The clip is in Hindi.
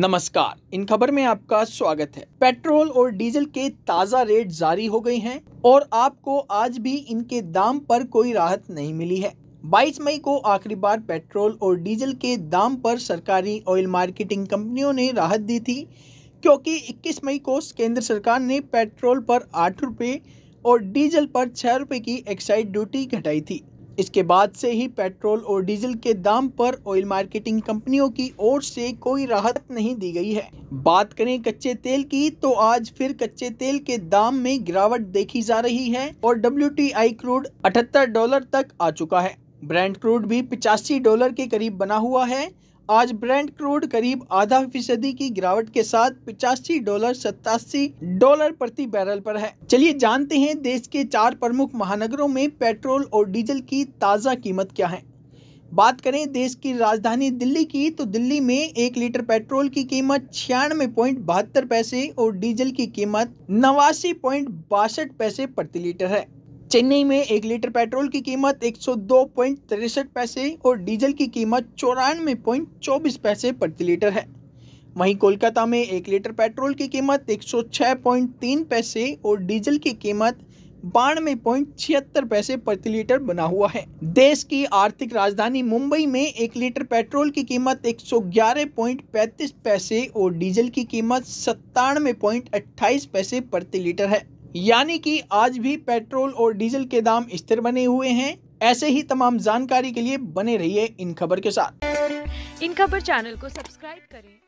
नमस्कार इन खबर में आपका स्वागत है पेट्रोल और डीजल के ताज़ा रेट जारी हो गई हैं और आपको आज भी इनके दाम पर कोई राहत नहीं मिली है 22 मई को आखिरी बार पेट्रोल और डीजल के दाम पर सरकारी ऑयल मार्केटिंग कंपनियों ने राहत दी थी क्योंकि 21 मई को केंद्र सरकार ने पेट्रोल पर आठ रुपये और डीजल पर छः रुपये की एक्साइज ड्यूटी घटाई थी इसके बाद से ही पेट्रोल और डीजल के दाम पर ऑयल मार्केटिंग कंपनियों की ओर से कोई राहत नहीं दी गई है बात करें कच्चे तेल की तो आज फिर कच्चे तेल के दाम में गिरावट देखी जा रही है और डब्ल्यू क्रूड अठहत्तर डॉलर तक आ चुका है ब्रांड क्रूड भी पिचासी डॉलर के करीब बना हुआ है आज ब्रेंड क्रूड करीब आधा फीसदी की गिरावट के साथ पिचासी डॉलर सतासी डॉलर प्रति बैरल पर है चलिए जानते हैं देश के चार प्रमुख महानगरों में पेट्रोल और डीजल की ताज़ा कीमत क्या है बात करें देश की राजधानी दिल्ली की तो दिल्ली में एक लीटर पेट्रोल की कीमत छियानवे पॉइंट बहत्तर पैसे और डीजल की कीमत नवासी पॉइंट बासठ पैसे प्रति लीटर है चेन्नई में एक लीटर पेट्रोल की कीमत एक पैसे और डीजल की कीमत चौरानवे चौबीस पैसे प्रति लीटर है वहीं कोलकाता में एक लीटर पेट्रोल की कीमत 106.3 पैसे और डीजल की कीमत बानवे पॉइंट छिहत्तर पैसे प्रति लीटर बना हुआ है देश की आर्थिक राजधानी मुंबई में एक लीटर पेट्रोल की कीमत एक सौ ग्यारह पैसे और डीजल की कीमत सत्तानवे पॉइंट अट्ठाईस पैसे प्रति लीटर है यानी कि आज भी पेट्रोल और डीजल के दाम स्थिर बने हुए हैं ऐसे ही तमाम जानकारी के लिए बने रहिए इन खबर के साथ इन खबर चैनल को सब्सक्राइब करें